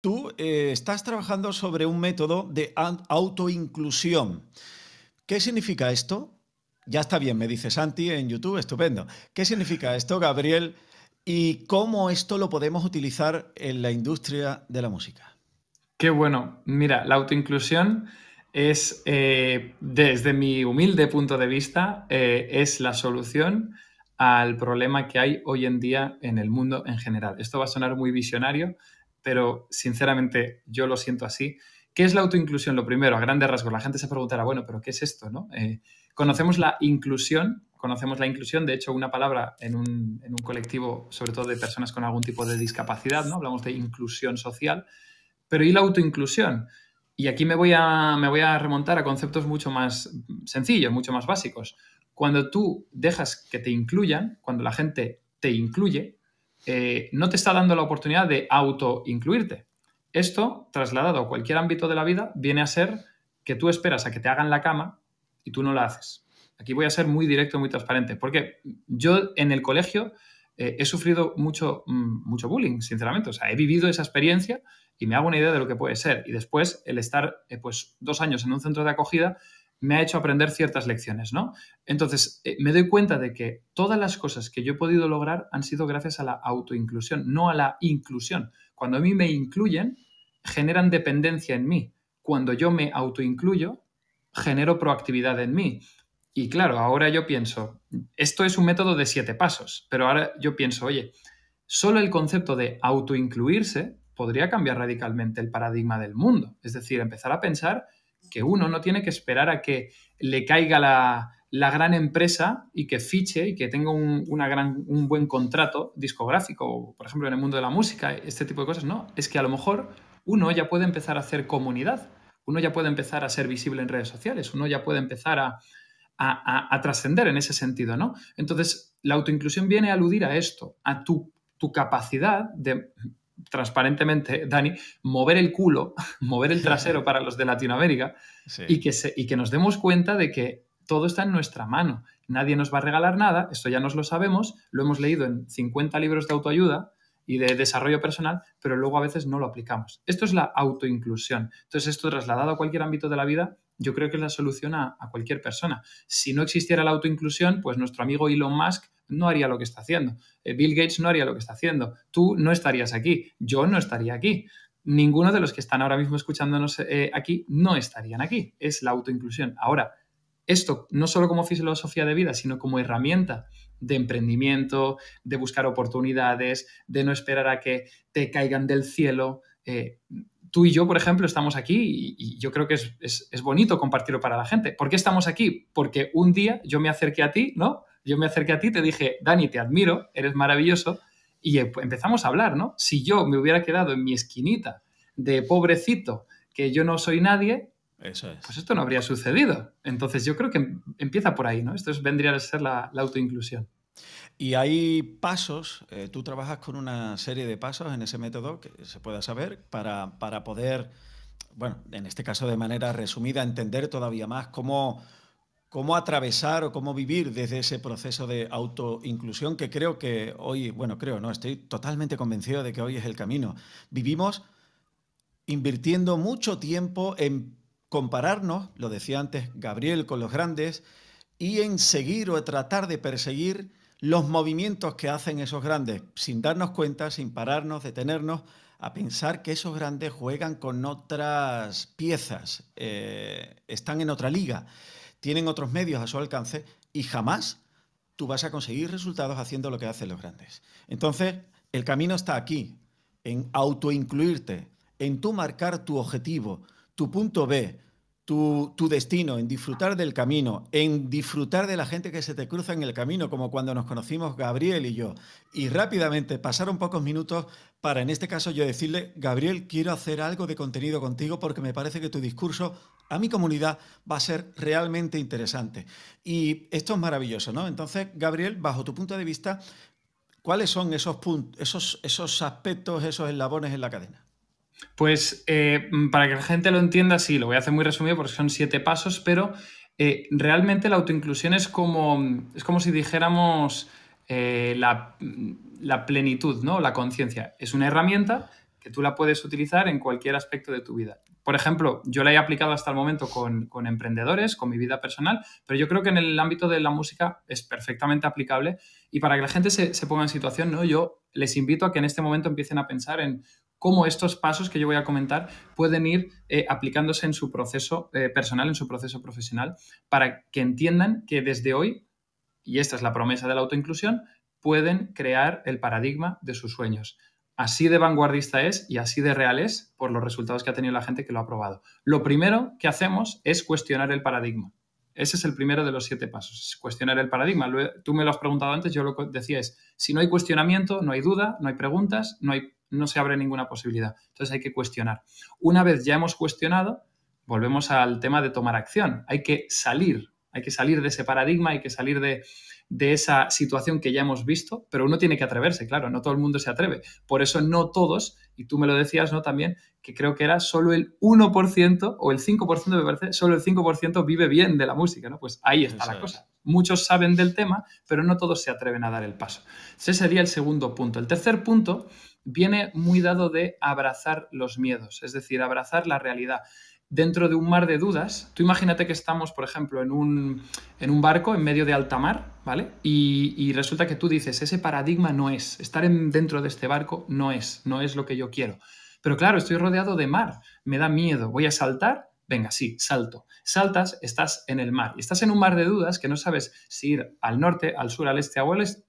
tú eh, estás trabajando sobre un método de autoinclusión. ¿Qué significa esto? Ya está bien, me dice Santi en YouTube, estupendo. ¿Qué significa esto, Gabriel? ¿Y cómo esto lo podemos utilizar en la industria de la música? Qué bueno. Mira, la autoinclusión es, eh, desde mi humilde punto de vista, eh, es la solución al problema que hay hoy en día en el mundo en general. Esto va a sonar muy visionario, pero sinceramente yo lo siento así. ¿Qué es la autoinclusión? Lo primero, a grandes rasgos, la gente se preguntará, bueno, pero ¿qué es esto? No? Eh, conocemos la inclusión, conocemos la inclusión, de hecho, una palabra en un, colectivo, sobre todo de personas con algún tipo de discapacidad, ¿no? Hablamos de inclusión social, pero ¿y la autoinclusión? Y aquí me voy, me voy a remontar a conceptos mucho más sencillos, mucho más básicos. Cuando tú dejas que te incluyan, cuando la gente te incluye, eh, no te está dando la oportunidad de auto incluirte Esto, trasladado a cualquier ámbito de la vida, viene a ser que tú esperas a que te hagan la cama y tú no la haces. Aquí voy a ser muy directo, y muy transparente, porque yo en el colegio eh, he sufrido mm, mucho, bullying, sinceramente. O sea, he vivido esa experiencia y me hago una idea de lo que puede ser. Y después, el estar eh, pues, dos años en un centro de acogida me ha hecho aprender ciertas lecciones, ¿no? Entonces, eh, me doy cuenta de que todas las cosas que yo he podido lograr han sido gracias a la autoinclusión, no a la inclusión. Cuando a mí me incluyen, generan dependencia en mí. Cuando yo me autoincluyo, genero proactividad en mí. Y claro, ahora yo pienso, esto es un método de siete pasos, pero ahora yo pienso, oye, solo el concepto de autoincluirse podría cambiar radicalmente el paradigma del mundo. Es decir, empezar a pensar que uno no tiene que esperar a que le caiga la, gran empresa y que fiche y que tenga un, una gran, un buen contrato discográfico, por ejemplo, en el mundo de la música, este tipo de cosas, no. Es que a lo mejor uno ya puede empezar a hacer comunidad, uno ya puede empezar a ser visible en redes sociales, uno ya puede empezar a, trascender en ese sentido, ¿no? Entonces, la autoinclusión viene a aludir a esto, a tu capacidad de transparentemente, Dani, mover el culo, mover el trasero para los de Latinoamérica y, que y que nos demos cuenta de que todo está en nuestra mano. Nadie nos va a regalar nada, esto ya nos lo sabemos, lo hemos leído en 50 libros de autoayuda y de desarrollo personal, pero luego a veces no lo aplicamos. Esto es la autoinclusión. Entonces, esto trasladado a cualquier ámbito de la vida, yo creo que es la solución a cualquier persona. Si no existiera la autoinclusión, pues nuestro amigo Elon Musk no haría lo que está haciendo. Eh, Bill Gates no haría lo que está haciendo. Tú no estarías aquí. Yo no estaría aquí. Ninguno de los que están ahora mismo escuchándonos eh, aquí no estarían aquí. Es la autoinclusión. Ahora, esto no solo como filosofía de vida, sino como herramienta de emprendimiento, de buscar oportunidades, de no esperar a que te caigan del cielo. Eh, tú y yo, por ejemplo, estamos aquí y, yo creo que es, bonito compartirlo para la gente. ¿Por qué estamos aquí? Porque un día yo me acerqué a ti, ¿no? yo me acerqué a ti, te dije, Dani, te admiro, eres maravilloso, y eh, pues, empezamos a hablar, ¿no? Si yo me hubiera quedado en mi esquinita de pobrecito, que yo no soy nadie, pues esto no habría sucedido. Entonces yo creo que em-, empieza por ahí, ¿no? Esto vendría a ser la, autoinclusión. Y hay pasos, eh, tú trabajas con una serie de pasos en ese método que se pueda saber para, para poder, bueno, en este caso de manera resumida, entender todavía más cómo cómo atravesar o cómo vivir desde ese proceso de autoinclusión que creo que hoy, bueno, creo, no, estoy totalmente convencido de que hoy es el camino. Vivimos invirtiendo mucho tiempo en compararnos, lo decía antes Gabriel, con los grandes, y en seguir o tratar de perseguir los movimientos que hacen esos grandes, sin darnos cuenta, sin pararnos, detenernos, a pensar que esos grandes juegan con otras piezas, eh, están en otra liga tienen otros medios a su alcance y jamás tú vas a conseguir resultados haciendo lo que hacen los grandes. Entonces, el camino está aquí, en autoincluirte, en tú marcar tu objetivo, tu punto B, tu, tu, destino, en disfrutar del camino, en disfrutar de la gente que se te cruza en el camino, como cuando nos conocimos Gabriel y yo. Y rápidamente pasaron pocos minutos para, en este caso, yo decirle, Gabriel, quiero hacer algo de contenido contigo porque me parece que tu discurso a mi comunidad va a ser realmente interesante. Y esto es maravilloso, ¿no? Entonces, Gabriel, bajo tu punto de vista, ¿cuáles son esos, puntos, esos, esos aspectos, esos eslabones en la cadena? Pues eh, para que la gente lo entienda, sí, lo voy a hacer muy resumido porque son siete pasos, pero eh, realmente la autoinclusión es como, es como si dijéramos eh, la, la plenitud, ¿no? La conciencia. Es una herramienta tú la puedes utilizar en cualquier aspecto de tu vida. Por ejemplo, yo la he aplicado hasta el momento con, emprendedores, con mi vida personal, pero yo creo que en el ámbito de la música es perfectamente aplicable y para que la gente se, ponga en situación, ¿no? yo les invito a que en este momento empiecen a pensar en cómo estos pasos que yo voy a comentar pueden ir eh, aplicándose en su proceso eh, personal, en su proceso profesional, para que entiendan que desde hoy, y esta es la promesa de la autoinclusión, pueden crear el paradigma de sus sueños. Así de vanguardista es y así de real es por los resultados que ha tenido la gente que lo ha probado. Lo primero que hacemos es cuestionar el paradigma. Ese es el primero de los siete pasos, cuestionar el paradigma. Tú me lo has preguntado antes, yo lo decía es, si no hay cuestionamiento, no hay duda, no hay preguntas, no, hay, no se abre ninguna posibilidad. Entonces hay que cuestionar. Una vez ya hemos cuestionado, volvemos al tema de tomar acción. Hay que salir hay que salir de ese paradigma, hay que salir de, esa situación que ya hemos visto, pero uno tiene que atreverse, claro, no todo el mundo se atreve. Por eso no todos, y tú me lo decías, ¿no? También, que creo que era solo el 1% o el 5%, me parece, solo el 5% vive bien de la música, ¿no? Pues ahí está la cosa. Muchos saben del tema, pero no todos se atreven a dar el paso. Ese sería el segundo punto. El tercer punto viene muy dado de abrazar los miedos, es decir, abrazar la realidad dentro de un mar de dudas. Tú imagínate que estamos, por ejemplo, en un, barco en medio de alta mar, ¿vale? Y, resulta que tú dices, ese paradigma no es, estar en, dentro de este barco no es, no es lo que yo quiero. Pero claro, estoy rodeado de mar, me da miedo, voy a saltar, venga, sí, salto. Saltas, estás en el mar. y Estás en un mar de dudas que no sabes si ir al norte, al sur, al este,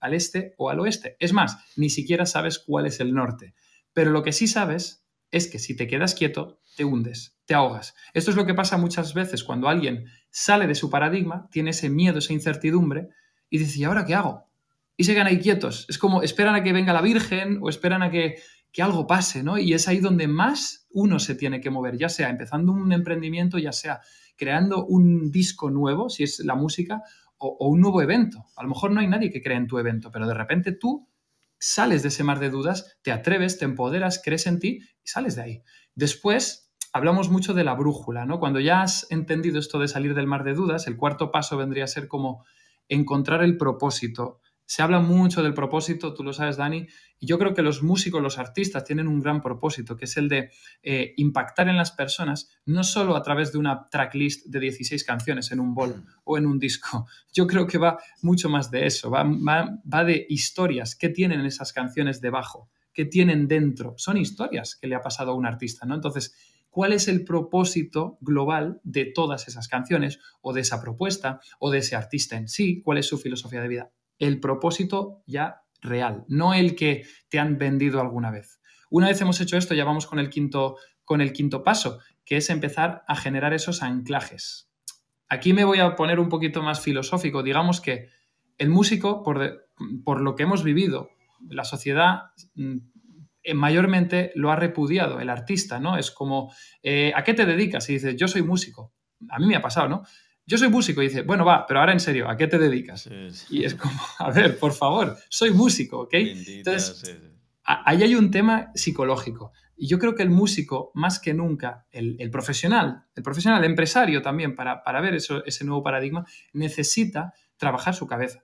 al este o al oeste. Es más, ni siquiera sabes cuál es el norte. Pero lo que sí sabes es que si te quedas quieto, te hundes te ahogas. Esto es lo que pasa muchas veces cuando alguien sale de su paradigma, tiene ese miedo, esa incertidumbre, y dice, ¿y ahora qué hago? Y se quedan ahí quietos. Es como esperan a que venga la Virgen o esperan a que, algo pase, ¿no? Y es ahí donde más uno se tiene que mover, ya sea empezando un emprendimiento, ya sea creando un disco nuevo, si es la música, o, un nuevo evento. A lo mejor no hay nadie que cree en tu evento, pero de repente tú sales de ese mar de dudas, te atreves, te empoderas, crees en ti y sales de ahí. Después hablamos mucho de la brújula, ¿no? Cuando ya has entendido esto de salir del mar de dudas, el cuarto paso vendría a ser como encontrar el propósito. Se habla mucho del propósito, tú lo sabes, Dani, y yo creo que los músicos, los artistas tienen un gran propósito, que es el de eh, impactar en las personas, no solo a través de una tracklist de 16 canciones en un bol mm. o en un disco. Yo creo que va mucho más de eso, va, de historias, qué tienen esas canciones debajo, qué tienen dentro. Son historias que le ha pasado a un artista, ¿no? Entonces, cuál es el propósito global de todas esas canciones o de esa propuesta o de ese artista en sí, cuál es su filosofía de vida. El propósito ya real, no el que te han vendido alguna vez. Una vez hemos hecho esto, ya vamos con el quinto, con el quinto paso, que es empezar a generar esos anclajes. Aquí me voy a poner un poquito más filosófico. Digamos que el músico, por, por lo que hemos vivido, la sociedad mm, eh, mayormente lo ha repudiado el artista, ¿no? Es como, eh, ¿a qué te dedicas? Y dices, yo soy músico. A mí me ha pasado, ¿no? Yo soy músico y dice, bueno, va, pero ahora en serio, ¿a qué te dedicas? Y es como, a ver, por favor, soy músico, ¿ok? Entonces, ahí hay un tema psicológico. Y yo creo que el músico, más que nunca, el, profesional, el profesional, empresario también, para, para ver eso, ese nuevo paradigma, necesita trabajar su cabeza.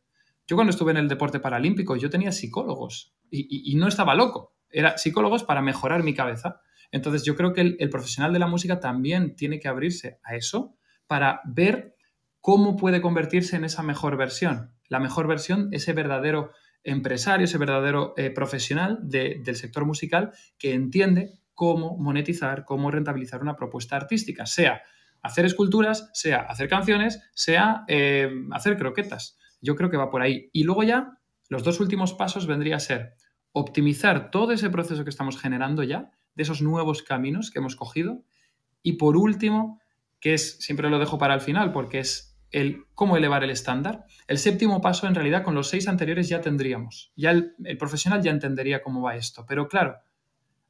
Yo cuando estuve en el deporte paralímpico, yo tenía psicólogos y no estaba loco era psicólogos para mejorar mi cabeza. Entonces yo creo que el, profesional de la música también tiene que abrirse a eso para ver cómo puede convertirse en esa mejor versión. La mejor versión, ese verdadero empresario, ese verdadero eh, profesional del sector musical que entiende cómo monetizar, cómo rentabilizar una propuesta artística, sea hacer esculturas, sea hacer canciones, sea eh, hacer croquetas. Yo creo que va por ahí. Y luego ya, los dos últimos pasos vendría a ser optimizar todo ese proceso que estamos generando ya, de esos nuevos caminos que hemos cogido. Y por último, que es, siempre lo dejo para el final, porque es el cómo elevar el estándar. El séptimo paso, en realidad, con los seis anteriores ya tendríamos. Ya el, el profesional ya entendería cómo va esto. Pero claro,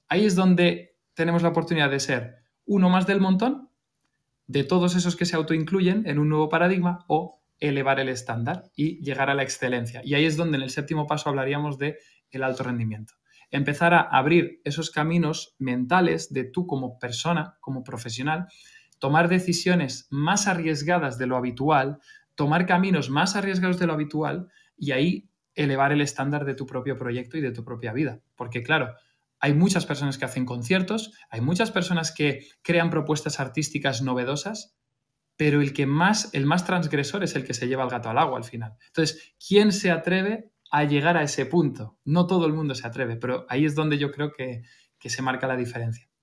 ahí es donde tenemos la oportunidad de ser uno más del montón, de todos esos que se autoincluyen en un nuevo paradigma o elevar el estándar y llegar a la excelencia. Y ahí es donde en el séptimo paso hablaríamos de el alto rendimiento. Empezar a abrir esos caminos mentales de tú como persona, como profesional, tomar decisiones más arriesgadas de lo habitual, tomar caminos más arriesgados de lo habitual y ahí elevar el estándar de tu propio proyecto y de tu propia vida. Porque claro, hay muchas personas que hacen conciertos, hay muchas personas que crean propuestas artísticas novedosas, pero el que más, el más transgresor es el que se lleva el gato al agua al final. Entonces, ¿quién se atreve a llegar a ese punto. No todo el mundo se atreve, pero ahí es donde yo creo que, que se marca la diferencia.